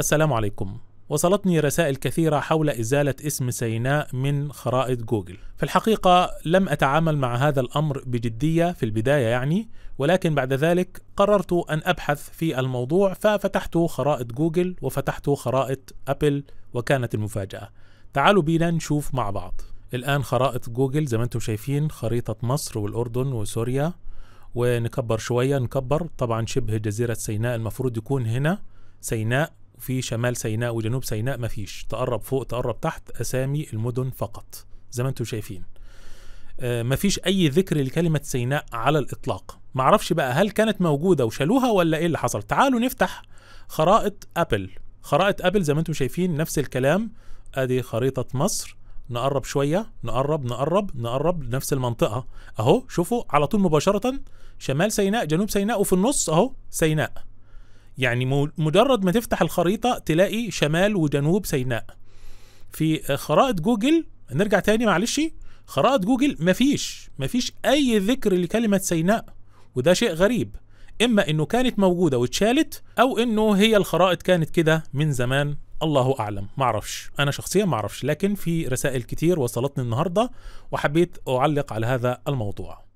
السلام عليكم وصلتني رسائل كثيرة حول إزالة اسم سيناء من خرائط جوجل. في الحقيقة لم أتعامل مع هذا الأمر بجدية في البداية يعني، ولكن بعد ذلك قررت أن أبحث في الموضوع ففتحت خرائط جوجل وفتحت خرائط أبل وكانت المفاجأة. تعالوا بينا نشوف مع بعض. الآن خرائط جوجل زي ما أنتم شايفين خريطة مصر والأردن وسوريا ونكبر شوية نكبر طبعا شبه جزيرة سيناء المفروض يكون هنا سيناء في شمال سيناء وجنوب سيناء مفيش تقرب فوق تقرب تحت اسامي المدن فقط زي ما انتم شايفين آه، مفيش اي ذكر لكلمه سيناء على الاطلاق معرفش بقى هل كانت موجوده وشالوها ولا ايه اللي حصل تعالوا نفتح خرائط ابل خرائط ابل زي ما انتم شايفين نفس الكلام ادي خريطه مصر نقرب شويه نقرب نقرب نقرب نفس المنطقه اهو شوفوا على طول مباشره شمال سيناء جنوب سيناء وفي النص اهو سيناء يعني مجرد ما تفتح الخريطة تلاقي شمال وجنوب سيناء في خرائط آه، جوجل نرجع تاني معلش خرائط جوجل مفيش مفيش أي ذكر لكلمة سيناء وده شيء غريب إما إنه كانت موجودة واتشالت أو إنه هي الخرائط كانت كده من زمان الله اعلم معرفش انا شخصيا معرفش لكن في رسائل كتير وصلتني النهارده وحبيت اعلق على هذا الموضوع